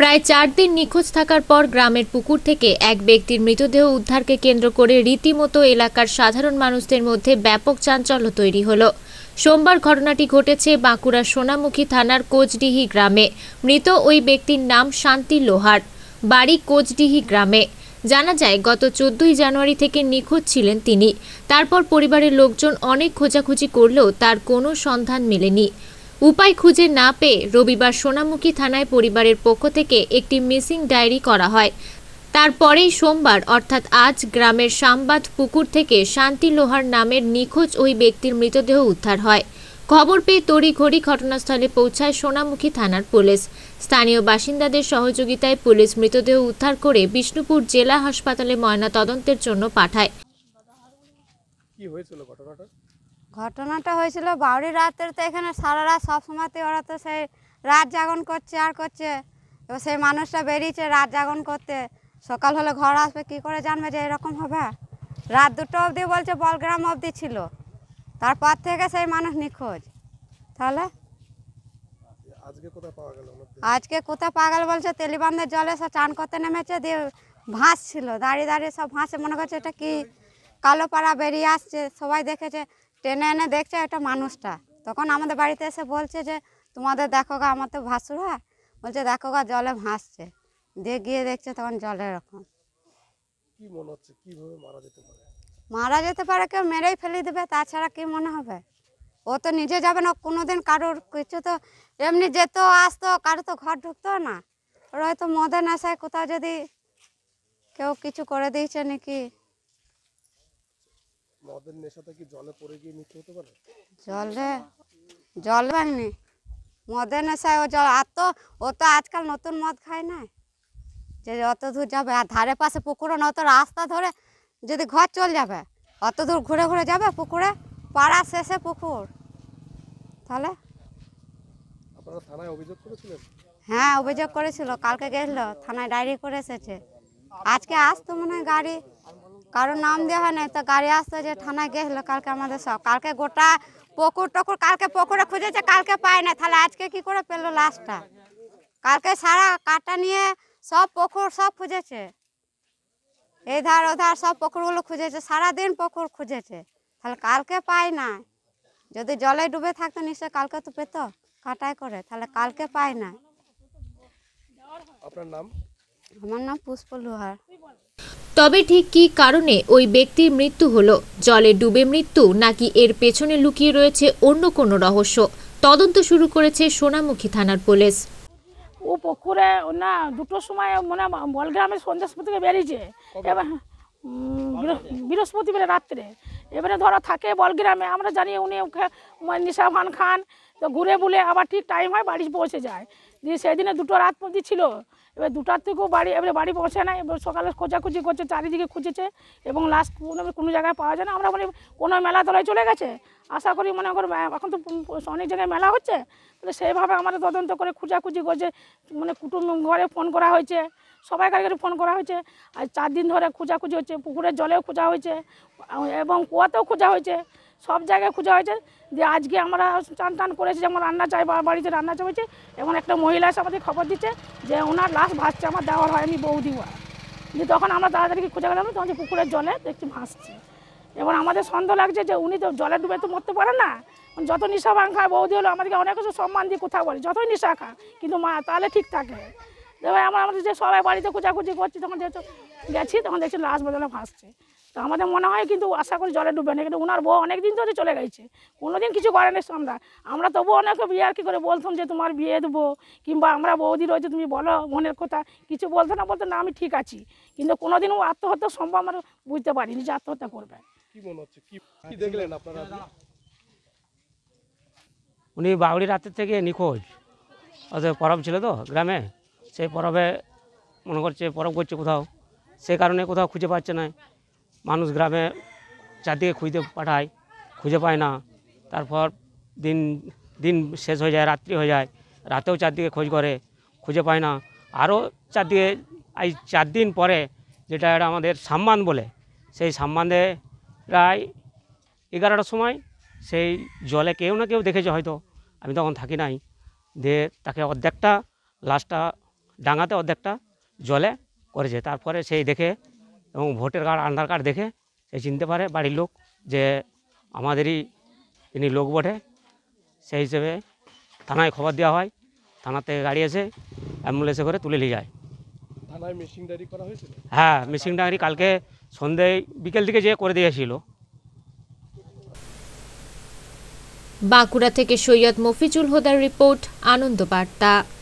প্রায় চার দিন নিখোঁজ থাকার পর গ্রামের পুকুর থেকে এক ব্যক্তির মৃতদেহ উদ্ধারকে কেন্দ্র করে রীতিমতো এলাকার সাধারণ মানুষদের মধ্যে ব্যাপক চাঞ্চল্য তৈরি হলো সোমবার ঘটনাটি ঘটেছে বাঁকুড়া সোনামুখী থানার কোচডিহি গ্রামে মৃত ওই ব্যক্তির নাম শান্তি লোহার বাড়ি কোচডিহি গ্রামে জানা যায় গত চোদ্দই জানুয়ারি থেকে নিখোঁজ ছিলেন তিনি তারপর পরিবারের লোকজন অনেক খোঁজাখুঁজি করলেও তার কোনো সন্ধান মেলেনি উপায় খুঁজে না পেয়ে রবিবার সোনামুখী থানায় পরিবারের পক্ষ থেকে একটি মিসিং ডায়েরি করা হয় তারপরেই সোমবার অর্থাৎ আজ গ্রামের সামবাদ পুকুর থেকে শান্তি লোহার নামের নিখোঁজ ওই ব্যক্তির মৃতদেহ উদ্ধার হয় খবর পেয়ে তড়িঘড়ি ঘটনাস্থলে পৌঁছায় সোনামুখী থানার পুলিশ স্থানীয় বাসিন্দাদের সহযোগিতায় পুলিশ মৃতদেহ উদ্ধার করে বিষ্ণুপুর জেলা হাসপাতালে ময়না তদন্তের জন্য পাঠায় কি হয়েছিল ঘটনাটা ঘটনাটা হয়েছিল বাউরি রাতের তো এখানে সারা রাত সবসময়তে ওরা তো সেই রাত জাগরণ করছে আর করছে এবার সেই মানুষটা বেরিয়েছে রাত জাগরণ করতে সকাল হলে ঘর আসবে কি করে জানবে যে এরকম হবে রাত দুটো অবধি বলছে বলগ্রাম অবধি ছিল তারপর থেকে সেই মানুষ নিখোঁজ তাহলে আজকে কোথা পাগল বলছে তেলিবান্ধের জলে সব চান করতে নেমেছে দিয়ে ভাঁস ছিল দাঁড়িয়ে দাঁড়িয়ে সব ভাঁসে মনে করছে এটা কি কালো পাড়া বেরিয়ে আসছে সবাই দেখেছে টেনে এনে দেখছে একটা মানুষটা তখন আমাদের বাড়িতে এসে বলছে যে তোমাদের দেখো গা আমার তো ভাসুর হয় হ্যাঁ? বলছে দেখো গা জলে ভাসছে দিয়ে গিয়ে দেখছে তখন জলে এরকম মারা যেতে পারে কেউ মেরেই ফেলে দেবে তাছাড়া কি মনে হবে ও তো নিজে যাবে না কোনোদিন কারোর কিছু তো এমনি যেত আসতো কারো তো ঘর ঢুকতো না ওরা হয়তো মদে নেশায় কোথাও যদি কেউ কিছু করে দিয়েছে নাকি মদের নেশাটা কি জলে পড়ে গিয়ে মৃত্যু হতে পারে জলে জল বাড়নি মদের নেশায় ও জল আর তো ও তো আজকাল নতুন মদ খায় না যে অত দূর যাবে আর ধারে পাশে পুকুরও না রাস্তা ধরে যদি ঘর চল যাবে অত দূর ঘুরে ঘুরে যাবে পুকুরে পাড়া শেষে পুকুর তাহলে আপনারা থানায় অভিযোগ করেছিলেন হ্যাঁ অভিযোগ করেছিল কালকে গেছিল থানায় ডায়েরি করে এসেছে আজকে আসতো মনে হয় গাড়ি কারো নাম দেওয়া হয় নাই তো গাড়ি আসতে যে থানায় গেছিলো কালকে আমাদের সব কালকে গোটা পুকুর টকুর কালকে পুকুরে খুঁজেছে কালকে পায় না তাহলে আজকে কি করে পেলো লাস্টটা কালকে সারা কাটা নিয়ে সব পুকুর সব খুঁজেছে এধার ওধার সব পুকুরগুলো খুঁজেছে সারাদিন পুকুর খুঁজেছে তাহলে কালকে পায় না যদি জলে ডুবে থাকতো নিশ্চয় কালকে তো পেতো কাটাই করে তাহলে কালকে পায় না আপনার নাম আমার নাম পুষ্প লোহার তবে ঠিক কী কারণে ওই ব্যক্তির মৃত্যু হলো জলে ডুবে মৃত্যু নাকি এর পেছনে লুকিয়ে রয়েছে অন্য কোনো রহস্য তদন্ত শুরু করেছে সোনামুখী থানার পুলিশ ও পুকুরে না দুটোর সময় মনে বলগ্রামে সন্ধ্যাস্পতি বেরিয়েছে এবার বৃহস্পতিবার রাত্রে এবারে ধরো থাকে বলগ্রামে আমরা জানি উনি নিশা ভান খান তো ঘুরে বুলে আবার ঠিক টাইম হয় বাড়ি পৌঁছে যায় দিয়ে সেদিনে দুটো রাত পর্যন্ত ছিল এবার দুটার থেকেও বাড়ি এবারে বাড়ি পৌঁছে নাই এবার সকালে খোঁজাখুঁজি করছে চারিদিকে খুঁজেছে এবং লাস্ট কোনো কোনো জায়গায় পাওয়া যায় না আমরা মানে কোনো মেলা তলায় চলে গেছে আশা করি মনে করো এখন তো অনেক জায়গায় মেলা হচ্ছে তাহলে সেইভাবে আমাদের তদন্ত করে খুঁজাখুঁজি করছে মানে কুটুম ঘরে ফোন করা হয়েছে সবাই কারিগরি ফোন করা হয়েছে আর চার দিন ধরে খোঁজাখুঁজি হচ্ছে পুকুরের জলেও খোঁজা হয়েছে এবং কুয়াতেও খোঁজা হয়েছে সব জায়গায় খুঁজে হয়েছে যে আজকে আমরা চান টান করেছি যেমন রান্না চাই বাড়িতে রান্না চাইছে এবং একটা মহিলা এসে আমাদের খবর দিচ্ছে যে ওনার লাশ ভাসছে আমার দেওয়ার হয়নি বৌদি যে তখন আমরা তাড়াতাড়ি খুঁজে গেলাম তখন পুকুরের জলে দেখছি ভাসছে এবং আমাদের সন্দেহ লাগছে যে উনি তো জলে ডুবে তো মরতে পারে না মানে যত নিশা ভাঙ খায় বৌদি হলো আমাদেরকে অনেক কিছু সম্মান দিয়ে কোথাও বলে যতই নিশা খা কিন্তু মা তাহলে ঠিক থাকে এবার আমার আমাদের যে সবাই বাড়িতে খোঁজাখুঁজি করছি তখন যেহেতু গেছি তখন দেখছি লাশ বদলে ভাসছে তো আমাদের মনে হয় কিন্তু আশা করি জলে ডুবে না কিন্তু ওনার বউ অনেক দিন ধরে চলে গেছে কোনো দিন কিছু করেনি আমরা আমরা তবু অনেকে বিয়ে আর কি করে বলতাম যে তোমার বিয়ে দেবো কিংবা আমরা বৌদি রয়েছে তুমি বলো মনের কথা কিছু বলতো না বলতো না আমি ঠিক আছি কিন্তু কোনো দিন ও আত্মহত্যা সম্ভব আমরা বুঝতে পারিনি যে আত্মহত্যা করবে উনি বাউড়ি রাতের থেকে নিখোঁজ অত পরব ছিল তো গ্রামে সেই পরবে মনে করছে পরব করছে কোথাও সে কারণে কোথাও খুঁজে পাচ্ছে না মানুষ গ্রামে চারদিকে খুঁজতে পাঠায় খুঁজে পায় না তারপর দিন দিন শেষ হয়ে যায় রাত্রি হয়ে যায় রাতেও চারদিকে খোঁজ করে খুঁজে পায় না আরও চারদিকে এই চার দিন পরে যেটা এটা আমাদের সম্মান বলে সেই সম্মানে প্রায় এগারোটার সময় সেই জলে কেউ না কেউ দেখেছে হয়তো আমি তখন থাকি নাই দিয়ে তাকে অর্ধেকটা লাশটা ডাঙাতে অর্ধেকটা জলে করেছে তারপরে সেই দেখে এবং ভোটের কার্ড আধার কার্ড দেখে সে চিনতে পারে বাড়ির লোক যে আমাদেরই তিনি লোক বটে সেই হিসেবে থানায় খবর দেওয়া হয় থানা থেকে গাড়ি এসে অ্যাম্বুলেন্সে করে তুলে নিয়ে যায় থানায় মিসিং করা হয়েছিল হ্যাঁ মিসিং কালকে সন্ধ্যে বিকেল দিকে যেয়ে করে দিয়েছিল বাঁকুড়া থেকে সৈয়দ মফিজুল হোদার রিপোর্ট আনন্দ বার্তা